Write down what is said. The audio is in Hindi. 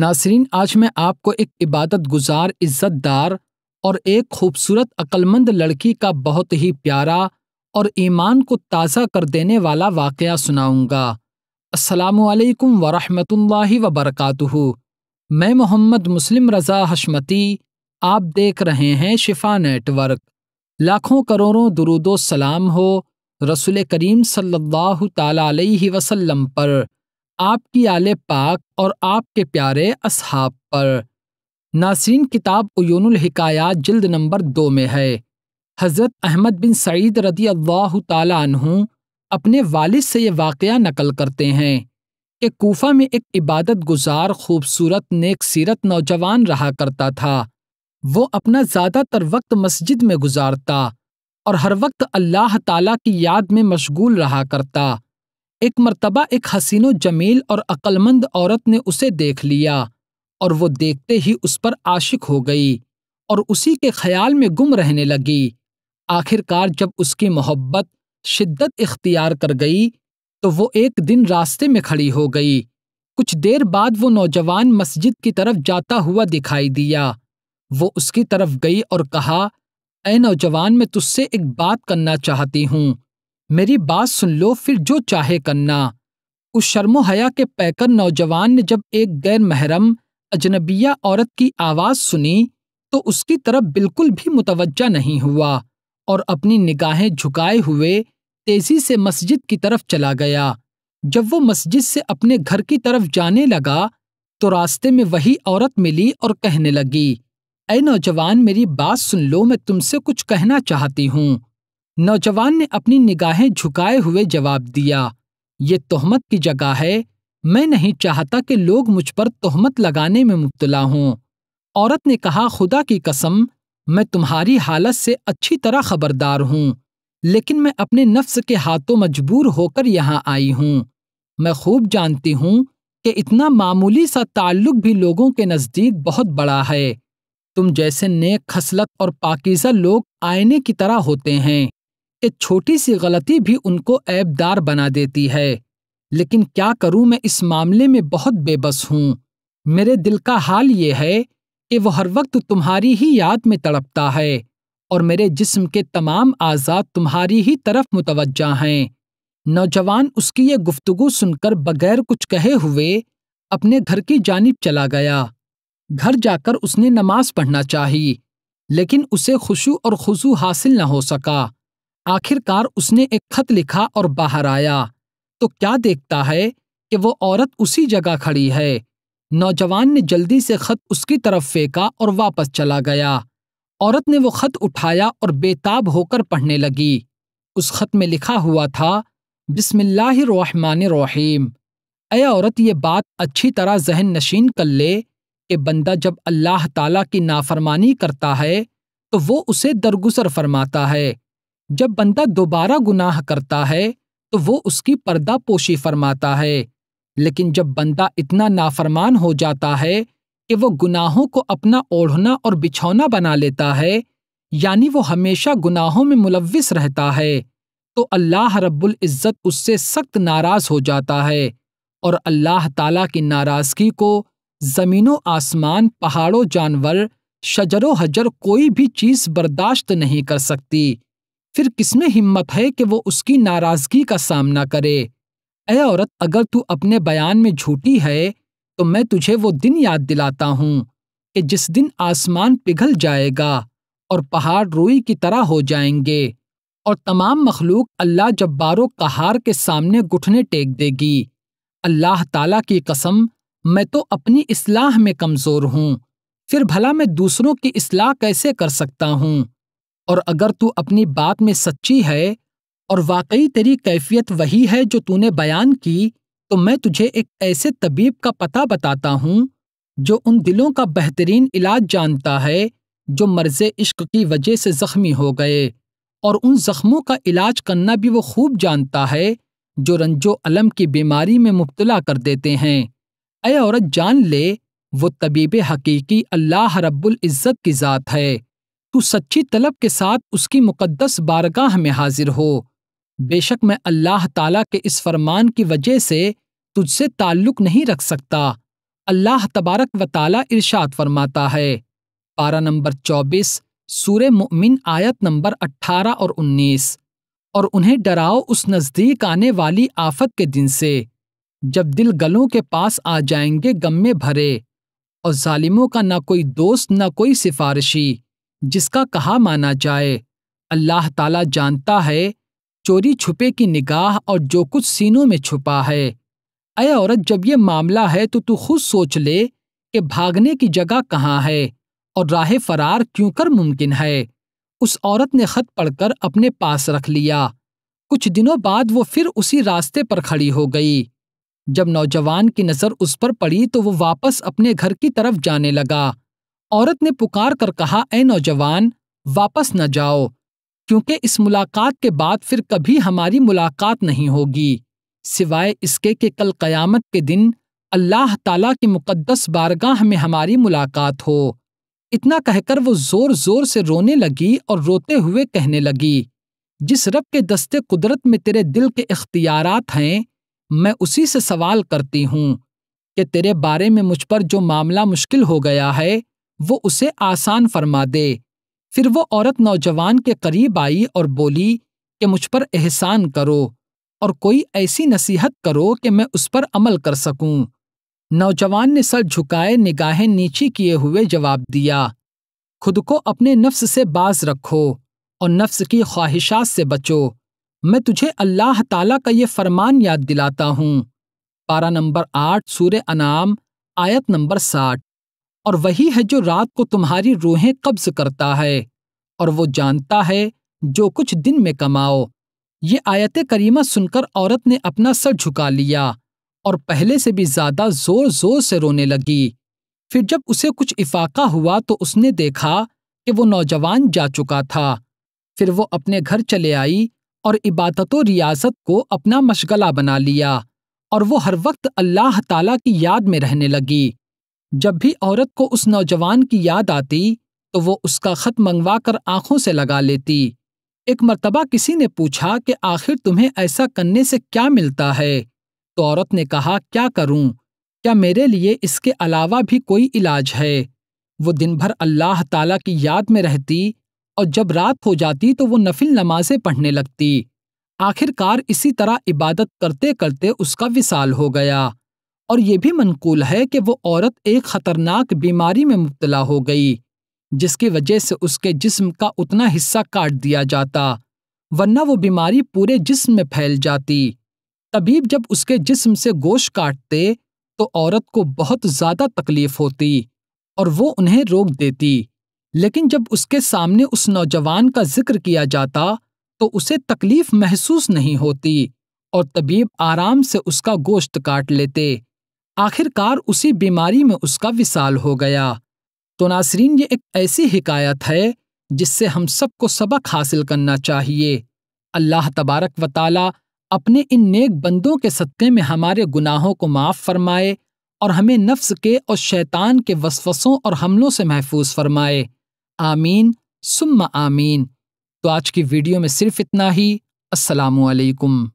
नासरीन आज मैं आपको एक इबादत गुजार इज्जतदार और एक खूबसूरत अक्लमंद लड़की का बहुत ही प्यारा और ईमान को ताज़ा कर देने वाला वाक़ सुनाऊँगा असलकम वरहमल वबरकू मैं मोहम्मद मुस्लिम रज़ा हशमती आप देख रहे हैं शिफा नेटवर्क लाखों करोड़ों दरुदो सलाम हो रसूल करीम सल्लल्लाहु अलैहि वसल्लम पर आपकी आले पाक और आपके प्यारे असहाब पर नासरीन किताब उयूनुल हिकायात जल्द नंबर दो में है हज़रत अहमद बिन सईद रदी अल्लाह तु अपने वालिद से ये वाक़ नकल करते हैं कि कोफा में एक इबादत गुजार खूबसूरत नेक सीरत नौजवान रहा करता था वो अपना ज़्यादातर वक्त मस्जिद में गुजारता और हर वक्त अल्लाह ताला की याद में मशगूल रहा करता एक मरतबा एक हसीनो जमील और अक्लमंद औरत ने उसे देख लिया और वो देखते ही उस पर आशिक हो गई और उसी के ख्याल में गुम रहने लगी आखिरकार जब उसकी मोहब्बत शिद्दत इख्तियार कर गई तो वो एक दिन रास्ते में खड़ी हो गई कुछ देर बाद वो नौजवान मस्जिद की तरफ जाता हुआ दिखाई दिया वो उसकी तरफ गई और कहा ए नौजवान मैं तुझसे एक बात करना चाहती हूँ मेरी बात सुन लो फिर जो चाहे करना उस शर्मो हया के पैकर नौजवान ने जब एक गैर महरम अजनबिया औरत की आवाज़ सुनी तो उसकी तरफ बिल्कुल भी मुतवजा नहीं हुआ और अपनी निगाहें झुकाए हुए तेजी से मस्जिद की तरफ चला गया जब वो मस्जिद से अपने घर की तरफ जाने लगा तो रास्ते में वही औरत मिली और कहने लगी ऐ नौजवान मेरी बात सुन लो मैं तुमसे कुछ कहना चाहती हूँ नौजवान ने अपनी निगाहें झुकाए हुए जवाब दिया ये तोहमत की जगह है मैं नहीं चाहता कि लोग मुझ पर तोहमत लगाने में मुबतला हों औरत ने कहा खुदा की कसम मैं तुम्हारी हालत से अच्छी तरह खबरदार हूँ लेकिन मैं अपने नफ्स के हाथों मजबूर होकर यहाँ आई हूँ मैं खूब जानती हूँ कि इतना मामूली सा ताल्लुक भी लोगों के नज़दीक बहुत बड़ा है तुम जैसे नेक खसलत और पाकिज़ा लोग आईने की तरह होते हैं कि छोटी सी गलती भी उनको ऐबदार बना देती है लेकिन क्या करूं मैं इस मामले में बहुत बेबस हूं मेरे दिल का हाल ये है कि वह हर वक्त तुम्हारी ही याद में तड़पता है और मेरे जिस्म के तमाम आज़ाद तुम्हारी ही तरफ मुतवजा हैं नौजवान उसकी ये गुफ्तगु सुनकर बगैर कुछ कहे हुए अपने घर की जानब चला गया घर जाकर उसने नमाज पढ़ना चाही लेकिन उसे खुशू और खुशू हासिल न हो सका आखिरकार उसने एक खत लिखा और बाहर आया तो क्या देखता है कि वो औरत उसी जगह खड़ी है नौजवान ने जल्दी से खत उसकी तरफ फेंका और वापस चला गया औरत ने वो खत उठाया और बेताब होकर पढ़ने लगी उस खत में लिखा हुआ था बिसमिल्लाहिर्रहमानिर्रहीम अय औरत ये बात अच्छी तरह जहन नशीन कर ले कि बंदा जब अल्लाह ताला की नाफरमानी करता है तो वो उसे दरगुजर फरमाता है जब बंदा दोबारा गुनाह करता है तो वो उसकी पर्दा पोशी फरमाता है लेकिन जब बंदा इतना नाफरमान हो जाता है कि वो गुनाहों को अपना ओढ़ना और बिछौना बना लेता है यानी वो हमेशा गुनाहों में मुलविस रहता है तो अल्लाह रब्बुल इज़्ज़त उससे सख्त नाराज़ हो जाता है और अल्लाह ताला की नाराज़गी को ज़मीनों आसमान पहाड़ों जानवर शजरों हजर कोई भी चीज़ बर्दाश्त नहीं कर सकती फिर किसमें हिम्मत है कि वो उसकी नाराजगी का सामना करे ऐ औरत अगर तू अपने बयान में झूठी है तो मैं तुझे वो दिन याद दिलाता हूँ कि जिस दिन आसमान पिघल जाएगा और पहाड़ रोई की तरह हो जाएंगे और तमाम मखलूक अल्लाह जब्बारो कहार के सामने घुटने टेक देगी अल्लाह ताला की कसम मैं तो अपनी इस्लाह में कमज़ोर हूँ फिर भला मैं दूसरों की इस्लाह कैसे कर सकता हूँ और अगर तू अपनी बात में सच्ची है और वाकई तेरी कैफियत वही है जो तूने बयान की तो मैं तुझे एक ऐसे तबीब का पता बताता हूँ जो उन दिलों का बेहतरीन इलाज जानता है जो मर्ज इश्क की वजह से ज़ख्मी हो गए और उन ज़ख्मों का इलाज करना भी वो खूब जानता है जो रंजो अलम की बीमारी में मुबतला कर देते हैं अय औरत जान ले वो तबीब हकीकी अल्लाह रब्बुल इज़्ज़त की ज़ात है तू सच्ची तलब के साथ उसकी मुकद्दस बारगाह में हाजिर हो बेशक मैं अल्लाह ताला के इस फरमान की वजह से तुझसे ताल्लुक नहीं रख सकता अल्लाह तबारक व ताला इरशाद फरमाता है पारा नंबर चौबीस सूर मुमिन आयत नंबर अट्ठारह और उन्नीस और उन्हें डराओ उस नज़दीक आने वाली आफत के दिन से जब दिल गलों के पास आ जाएंगे गम में भरे और जालिमों का ना कोई दोस्त ना कोई सिफारशी जिसका कहा माना जाए अल्लाह ताला जानता है चोरी छुपे की निगाह और जो कुछ सीनों में छुपा है अय औरत जब ये मामला है तो तू खुद सोच ले कि भागने की जगह कहाँ है और राह फरार क्यों कर मुमकिन है उस औरत ने खत पढ़कर अपने पास रख लिया कुछ दिनों बाद वो फिर उसी रास्ते पर खड़ी हो गई जब नौजवान की नज़र उस पर पड़ी तो वो वापस अपने घर की तरफ जाने लगा औरत ने पुकार कर कहा ए नौजवान वापस न जाओ क्योंकि इस मुलाकात के बाद फिर कभी हमारी मुलाकात नहीं होगी सिवाय इसके कि कल क़यामत के दिन अल्लाह ताला की मुकद्दस बारगाह में हमारी मुलाकात हो इतना कहकर वो जोर जोर से रोने लगी और रोते हुए कहने लगी जिस रब के दस्ते कुदरत में तेरे दिल के इख्तियार हैं मैं उसी से सवाल करती हूँ कि तेरे बारे में मुझ पर जो मामला मुश्किल हो गया है वो उसे आसान फरमा दे फिर वो औरत नौजवान के करीब आई और बोली कि मुझ पर एहसान करो और कोई ऐसी नसीहत करो कि मैं उस पर अमल कर सकूं। नौजवान ने सर झुकाए निगाहें नीची किए हुए जवाब दिया खुद को अपने नफ्स से बाज रखो और नफ्स की ख्वाहिशात से बचो मैं तुझे अल्लाह ताला का ये फरमान याद दिलाता हूँ पारा नंबर आठ सूर्य अनाम आयत नंबर साठ और वही है जो रात को तुम्हारी रूहें कब्ज करता है और वो जानता है जो कुछ दिन में कमाओ ये आयत करीमा सुनकर औरत ने अपना सर झुका लिया और पहले से भी ज्यादा जोर जोर से रोने लगी फिर जब उसे कुछ इफाका हुआ तो उसने देखा कि वो नौजवान जा चुका था फिर वो अपने घर चले आई और इबादत रियासत को अपना मशगला बना लिया और वो हर वक्त अल्लाह ताला की याद में रहने लगी जब भी औरत को उस नौजवान की याद आती तो वो उसका खत मंगवा कर आंखों से लगा लेती एक मर्तबा किसी ने पूछा कि आखिर तुम्हें ऐसा करने से क्या मिलता है तो औरत ने कहा क्या करूं क्या मेरे लिए इसके अलावा भी कोई इलाज है वो दिन भर अल्लाह ताला की याद में रहती और जब रात हो जाती तो वो नफिल नमाजें पढ़ने लगती आखिरकार इसी तरह इबादत करते करते उसका विसाल हो गया और ये भी मनकूल है कि वो औरत एक ख़तरनाक बीमारी में मुबतला हो गई जिसकी वजह से उसके जिस्म का उतना हिस्सा काट दिया जाता वरना वो बीमारी पूरे जिस्म में फैल जाती तबीब जब उसके जिस्म से गोश काटते तो औरत को बहुत ज़्यादा तकलीफ होती और वो उन्हें रोक देती लेकिन जब उसके सामने उस नौजवान का जिक्र किया जाता तो उसे तकलीफ महसूस नहीं होती और तबीब आराम से उसका गोश्त काट लेते आखिरकार उसी बीमारी में उसका विसाल हो गया तो नासरीन ये एक ऐसी हिकायत है जिससे हम सबको सबक हासिल करना चाहिए अल्लाह तबारक व ताला अपने इन नेक बंदों के सत्ते में हमारे गुनाहों को माफ़ फरमाए और हमें नफ्स के और शैतान के वसवसों और हमलों से महफूज फरमाए आमीन सुम्मा आमीन तो आज की वीडियो में सिर्फ इतना ही असलकम